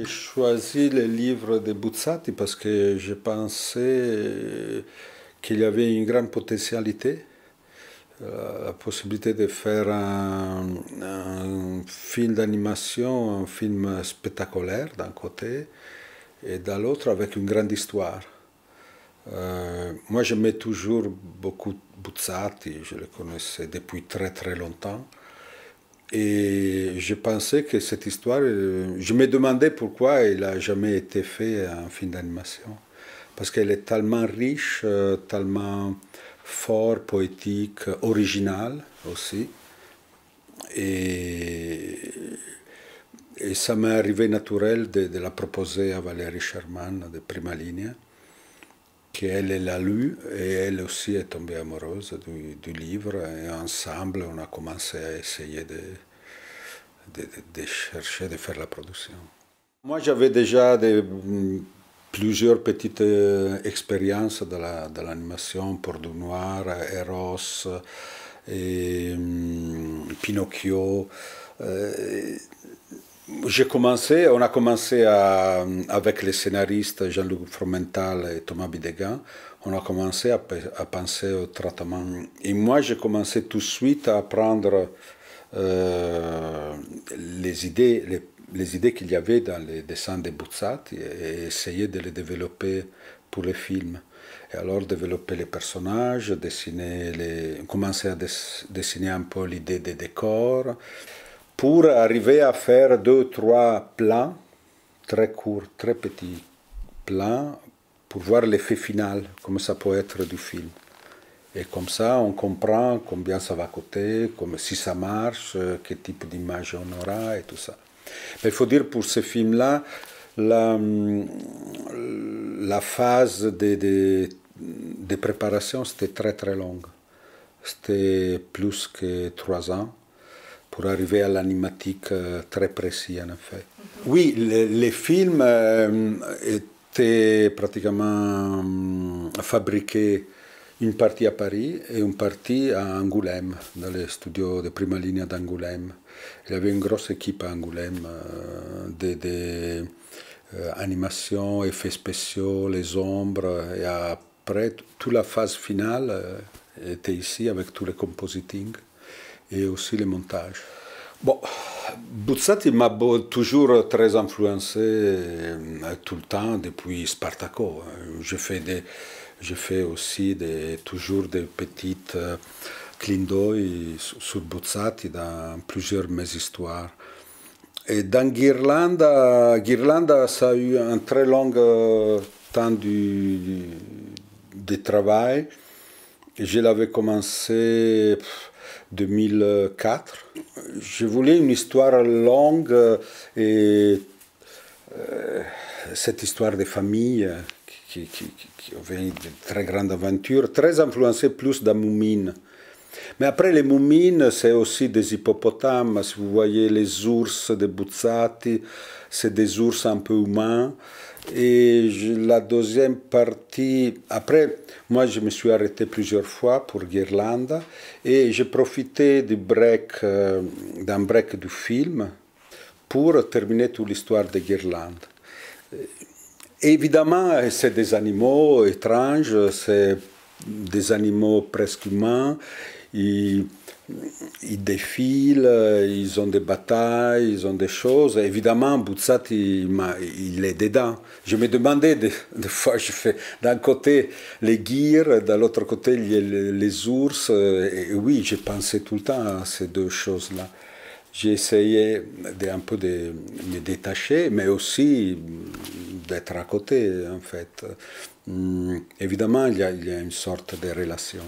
J'ai choisi le livre de Buzzati parce que je pensais euh, qu'il y avait une grande potentialité, euh, la possibilité de faire un, film d'animation, un film spectaculaire d'un côté, et de l'autre avec une grande histoire. Euh, moi, j'aimais toujours beaucoup Buzzati, je le connaissais depuis très très longtemps. Et je pensais que cette histoire, euh, je me demandais pourquoi elle n'a jamais été faite en film d'animation. Parce qu'elle est tellement riche, euh, tellement fort, poétique, original aussi. Et, ça m'est arrivé naturel de, la proposer à Valérie Sherman de Prima Ligne qu'elle l'a lu et elle aussi est tombée amoureuse du, livre et ensemble on a commencé à essayer de, chercher de faire la production. Moi j'avais déjà plusieurs petites euh, expériences de l'animation la, pour du noir, Eros et hum, Pinocchio. Euh, j'ai commencé, on a commencé avec les scénaristes Jean-Luc Fromental et Thomas Bidegain, on a commencé à, penser au traitement. Et moi, j'ai commencé tout de suite à prendre euh, les idées, les, idées qu'il y avait dans les dessins de Boutsat et, essayer de les développer pour les films. Et alors développer les personnages, dessiner les, commencer à dessiner un peu l'idée des décors pour arriver à faire deux, trois plans, très courts, très petits plans, pour voir l'effet final, comme ça peut être du film. Et comme ça, on comprend combien ça va coûter, comme, si ça marche, euh, quel type d'image on aura et tout ça. Mais il faut dire pour ce film-là, la, phase de, de, préparation, c'était très très longue. C'était plus que trois ans pour arriver à l'animatique euh, très précis en effet. Mhm. Oui, les, films euh, étaient pratiquement euh, fabriqués une partie à Paris et une partie à Angoulême, dans les studios de prima ligne d'Angoulême. Il y avait une grosse équipe à Angoulême des animations, effets spéciaux, les ombres. Et après, toute la phase finale était ici avec tous les compositing et aussi les montages. Bon, Buzzati m'a toujours très influencé euh, tout le temps depuis Spartaco. Hein. Je fais, des, je fais aussi des, toujours des petites euh, clins d'œil sur Buzzati dans plusieurs mes histoires. Et dans Ghirlanda, Guirlanda ça a eu un très long euh, temps du, de travail. Je l'avais commencé. 2004. Je voulais une histoire longue et cette histoire des familles qui, qui, qui, avait une très grandes aventures très influencée plus d'Amoumine mais après, les moumines, c'est aussi des hippopotames. Si vous voyez les ours de Buzzati, c'est des ours un peu humains. Et la deuxième partie, après, moi je me suis arrêté plusieurs fois pour Guirlande et j'ai profité du break, euh, d'un break du film pour terminer toute l'histoire de Guirlande. évidemment, c'est des animaux étranges, c'est des animaux presque humains ils, défilent, ils ont des batailles, ils ont des choses. Évidemment, Boutsat, il, il est dedans. Je me demandais, des, fois, je fais d'un côté les guires, de l'autre côté les, les ours. Euh, et oui, j'ai pensé tout le temps à ces deux choses-là j'ai essayé un peu de me détacher, mais aussi d'être à côté, en fait. Hum, évidemment, il y a une sorte de relation.